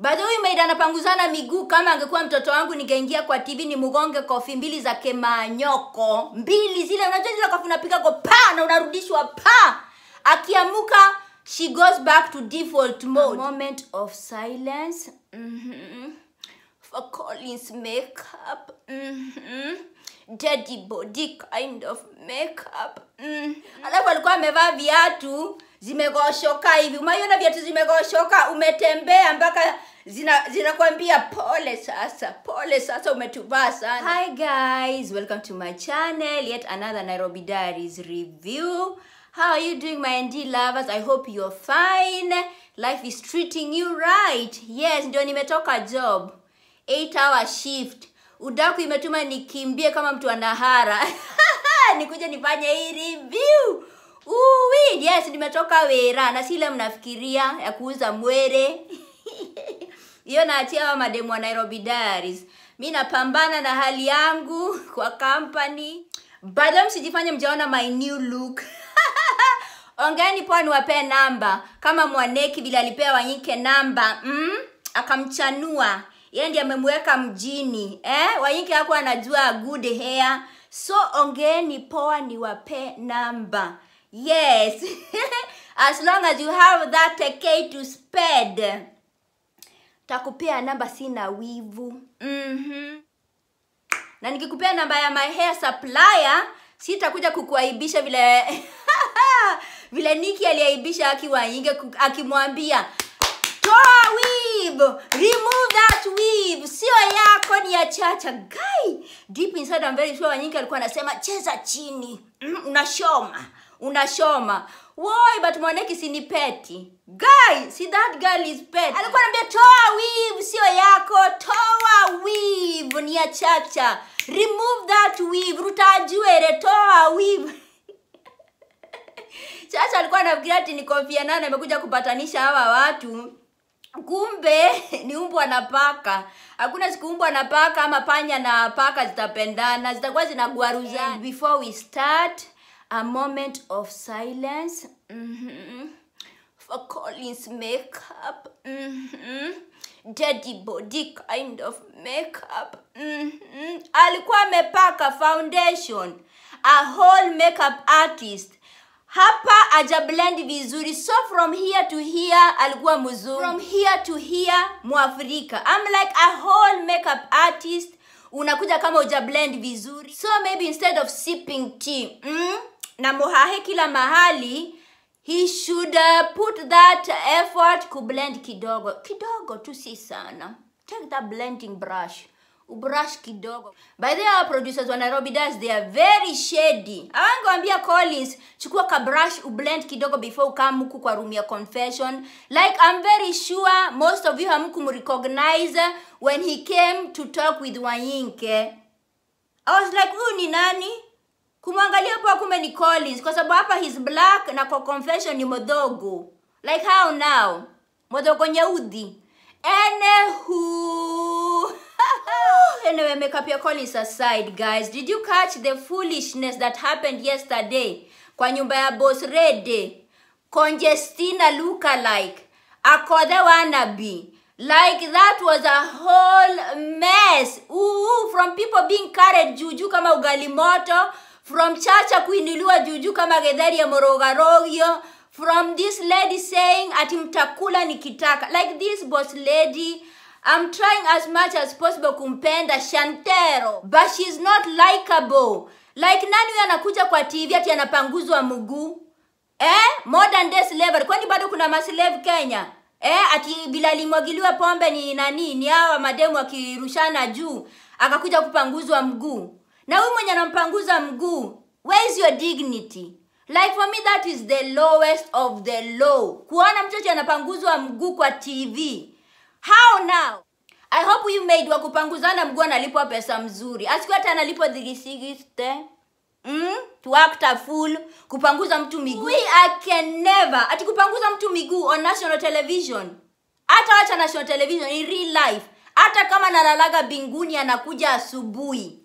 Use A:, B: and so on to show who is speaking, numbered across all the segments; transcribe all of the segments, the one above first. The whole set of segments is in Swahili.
A: By the way, maida anapanguzana miguu kama angekuwa mtoto wangu ningeingia kwa tv ni mgonge kofi mbili za kemanyoko mbili zile unajua zile kofi unapiga go pa na unarudishwa pa akiamuka she goes back to default mode A moment of silence mm -hmm. for collins makeup mm -hmm daddy body kind of makeup mm. Alafu alikuwa amevaa viatu zimegoshoka hivi, umaiona viatu zimegoshoka, umetembea mpaka zina zinakwambia pole sasa, pole sasa, umetuvaa sana. Hi guys, welcome to my channel, yet another Nairobi Diaries review. How are you doing, my ND lovers? I hope you're fine. Life is treating you right. Yes, ndio nimetoka job. 8 hour shift udaku imetuma nikimbie kama mtu anahara nikuja nifanye hii review Uwi, yes nimetoka wera na sile mnafikiria ya kuuza mwere hiyo naachia wa mademu wa Nairobi Diaries. Mi napambana na hali yangu kwa company. By msijifanye mjaona my new look. Ongeeni poa niwapee namba kama Mwaneki vile alipea Wanyike namba mm? akamchanua yeye ndiye amemweka mjini eh? Wanyingi hapo anajua good hair. So ongeeni poa, wape namba. Yes, as long as you have that k to spend, takupea namba, sina wivu mm -hmm. Na nikikupea namba ya my hair supplier, sitakuja kukuaibisha vile vile Niki aliaibisha akiwa inge akimwambia toa weave remove that weave sio yako ni ya chacha guy deep inside I'm very sure wanyingi alikuwa anasema cheza chini mm-hmm. unashoma unashoma why but mwaneki si ni peti guy see that girl is pet alikuwa anambia toa weave sio yako toa weave ni ya chacha remove that weave rutajuere toa weave chacha alikuwa anafikiria ati ni kofia nane amekuja kupatanisha hawa watu kumbe ni umbwa na paka. Hakuna siku umbwa na paka ama panya na paka zitapendana, zitakuwa zinagwaruza Before we start, a moment of silence mm -hmm. for Collins makeup mm -hmm. Daddy body kind of makeup mm -hmm. Alikuwa amepaka foundation, a whole makeup artist hapa aja blend vizuri so from here to here alikuwa mzuri from here to here mwafrika I'm like a whole makeup artist unakuja kama ujablend vizuri so maybe instead of sipping tea mm, na mohahe kila mahali he should uh, put that effort kublend kidogo kidogo tu si sana take that blending brush ubrush kidogo by the way our producers wa nairobi das they are very shady awangewambia collins chukua ka brush ublend kidogo before ukam huku kwa room ya confession like i'm very sure most of you mrecognize when he came to talk with wanyinke i was like huu ni nani kumwangalia poa kumbe ni collins kwa sababu hapa he's black na kwa confession ni modogo. like how now modhogo nyeudhi enehu Oh, anyway, make up your call aside, guys. Did you catch the foolishness that happened yesterday kwa nyumba ya boss Rede? Congestina lookalike, Akode wannabe. Like that was a whole mess. Ooh, from people being carried juju kama ugali moto, from chacha kuinuliwa juju kama gedheri ya morogarogyo. from this lady saying ati mtakula nikitaka. Like this boss lady I'm trying as much as possible kumpenda Shantero, but she's not likable. Like nani huyo anakuja kwa TV ati anapanguzwa mguu? Eh, modern day slavery. Kwani bado kuna maslave Kenya? Eh, ati bila limwagiliwa pombe ni nani? Ni hawa mademu akirushana juu akakuja kupanguzwa mguu. Na huyu mwenye anampanguza mguu, where is your dignity? Like for me that is the lowest of the low. Kuona mtoto anapanguzwa mguu kwa TV. How now? I hope you made wakupanguzana kupanguzana mguu analipwa pesa mzuri. Asikuwa hata analipwa dhigisigiste. Mm? To act a fool, kupanguza mtu miguu. We I can never. Ati kupanguza mtu miguu on national television. Hata wacha national television in real life. Hata kama nalalaga binguni anakuja asubuhi.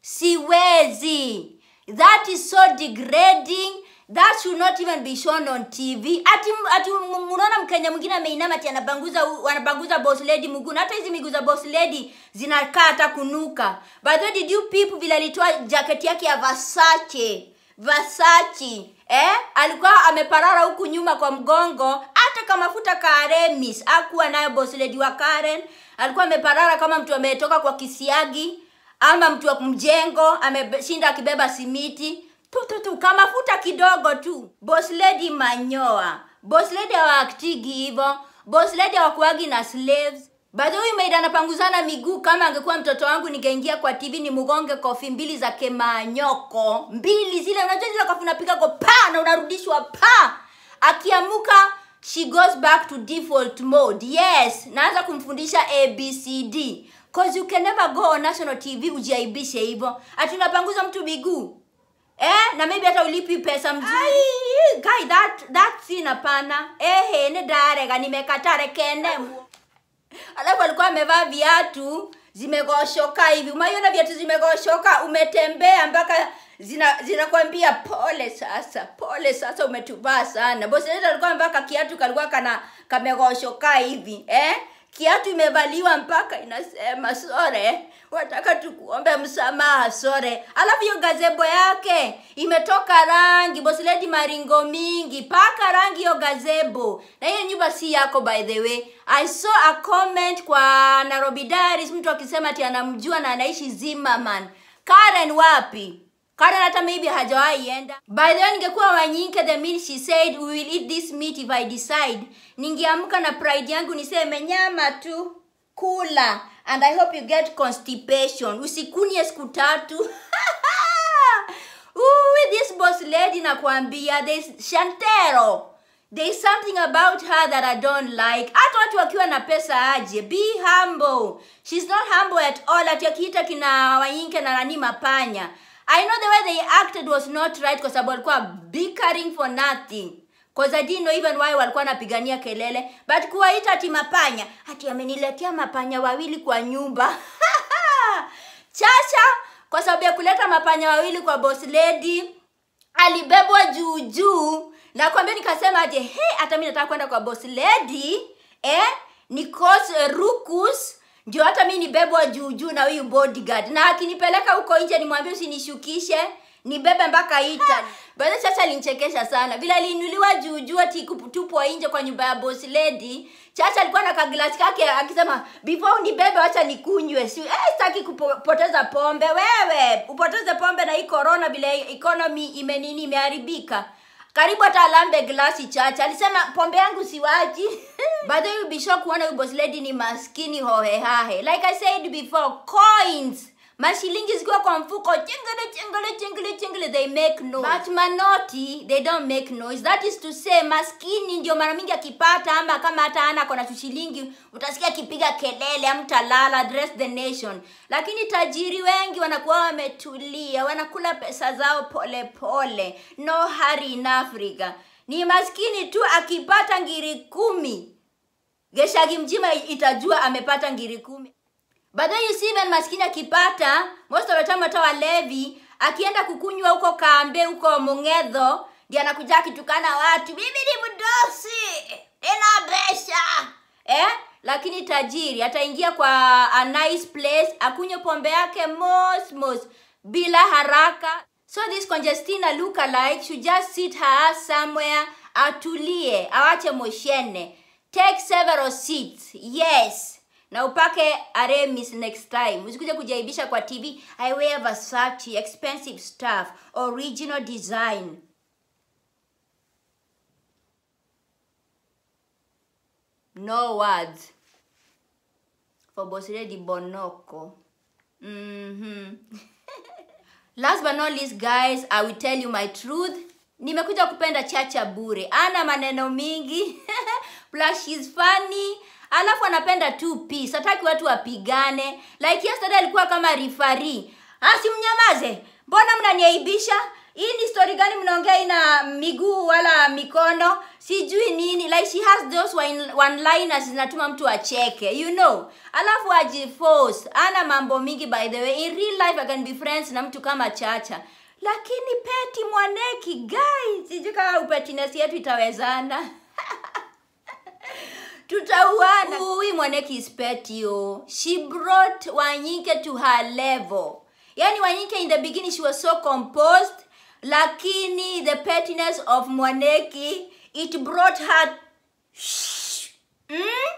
A: Siwezi. That is so degrading that should not even be shown on tv ati ati unaona mkenya mwingine ameinama ati anabanguza anabanguza boss lady mguu hata hizi miguu za boss lady zinakaa hata kunuka by the way, did you people vile alitoa jacket yake ya Versace Versace eh alikuwa ameparara huku nyuma kwa mgongo hata kama futa karemis akuwa nayo boss lady wa Karen alikuwa ameparara kama mtu ametoka kwa kisiagi ama mtu wa mjengo ameshinda akibeba simiti tu, tu, tu, kamafuta kidogo tu. Boss lady manyoa, boss lady hawaktigi hivo boss lady hawakuagi na slaves. bado huyu maida anapanguzana miguu. Kama angekuwa mtoto wangu, ningeingia kwa TV ni mugonge kofi mbili za kemanyoko mbili zile, unajua zile kofi unapiga kwa pa na unarudishwa pa. Akiamuka she goes back to default mode. Yes, naanza kumfundisha ABCD cause you can never go on national TV ujiaibishe hivyo, atunapanguza mtu miguu eh na maybe hata ulipi pesa mzuri eh, guy that that si napana ehe ni darega nimekata rekende alafu alikuwa amevaa viatu zimegoshoka hivi Umeona viatu zimegoshoka umetembea mpaka zina zinakwambia pole sasa pole sasa umetubaa sana bosi alikuwa amevaa kiatu kalikuwa kana kamegoshoka hivi eh kiatu imevaliwa mpaka inasema sore, wataka tukuombe msamaha sore. Alafu hiyo gazebo yake imetoka rangi, boss maringo mingi, paka rangi hiyo gazebo. Na hiyo nyumba si yako by the way. I saw a comment kwa Nairobi Diaries, mtu akisema ati anamjua na anaishi Zimmerman. Karen wapi? Karen hata maybe hajawahi enda. By the way, ningekuwa wanyinke the meal she said we will eat this meat if I decide, ningeamka na pride yangu niseme nyama tu, kula and I hope you get constipation. Usikunye siku tatu. Ooh, this boss lady nakwambia, this Shantero. There is something about her that I don't like. Hata watu wakiwa na pesa aje, be humble. She's not humble at all. Ati akiita kina Wanyinke na nani Mapanya I know the way they acted was not right kwa sababu walikuwa bickering for nothing. Cause I didn't know even why walikuwa napigania kelele but kuwaita ati mapanya, ati ameniletea mapanya wawili kwa nyumba chacha, kwa sababu ya kuleta mapanya wawili kwa boss lady alibebwa juu juu na kwambia, nikasema je, he, hata mimi nataka kwenda kwa boss lady eh, nikose rukus ndio hata mi nibebwa juu juu na huyu bodyguard na akinipeleka huko nje nimwambie usinishukishe nibebe mpaka ita Baada chacha alinichekesha sana vile juu juujuu ati kutupwa nje kwa nyumba ya boss lady chacha alikuwa na kaglasi kake akisema before unibebe acha nikunywe si eh, sitaki kupoteza pombe wewe upoteze pombe na hii corona bila economy imenini imeharibika karibu hata alambe glasi chache. Alisema pombe yangu siwaji. By yu bisho kuona huyu boss lady ni maskini hohehahe. Like I said before, coins mashilingi zikiwa kwa mfuko chingele chingele chingele chingele they make noise but manoti they don't make noise that is to say maskini ndio mara mingi akipata ama kama hata ana kona tushilingi utasikia akipiga kelele amtalala dress the nation lakini tajiri wengi wanakuwa wametulia wanakula pesa zao polepole pole. no hurry in africa ni maskini tu akipata ngiri kumi geshagi mjima itajua amepata ngiri kumi but then you see even maskini akipata most of the time hata walevi akienda kukunywa huko kambe huko mongetho ndio anakuja akitukana watu mimi ni mdosi nina eh? lakini tajiri ataingia kwa a nice place akunywe pombe yake mosmos bila haraka so this congestina luka like should just sit her somewhere atulie awache moshene take several seats yes na upake aremis next time usikuja kujaibisha kwa tv i wear versace expensive stuff original design no words for boss lady bonoko mm -hmm. last but not least guys i will tell you my truth nimekuja kupenda chacha bure ana maneno mingi plus she's funny alafu anapenda 2 peace hataki watu wapigane like yesterday alikuwa kama rifari asi ah, mnyamaze mbona mnaniaibisha hii ni story gani mnaongea ina miguu wala mikono sijui nini like she has those one liners zinatuma mtu acheke you know alafu ajiforce ana mambo mingi by the way in real life i can be friends na mtu kama chacha lakini peti mwaneki guys sijui kama upetinesi yetu itawezana tutauana. Huyu mwaneki is petty oh. She brought Wanyike to her level. Yani Wanyike in the beginning she was so composed, lakini the pettiness of Mwaneki it brought her mm?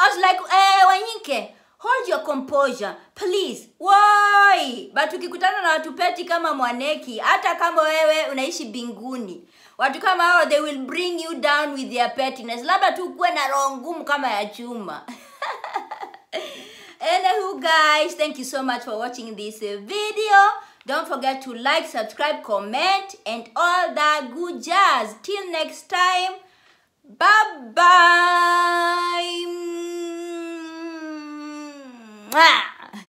A: I was like eh, Wanyike hold your composure please why but ukikutana na watu peti kama Mwaneki, hata kama wewe unaishi binguni, watu kama hao they will bring you down with their pettiness labda tu kuwe na roho ngumu kama ya chuma anywho guys thank you so much for watching this uh, video don't forget to like subscribe comment and all that good jazz till next time bye bye Mwah!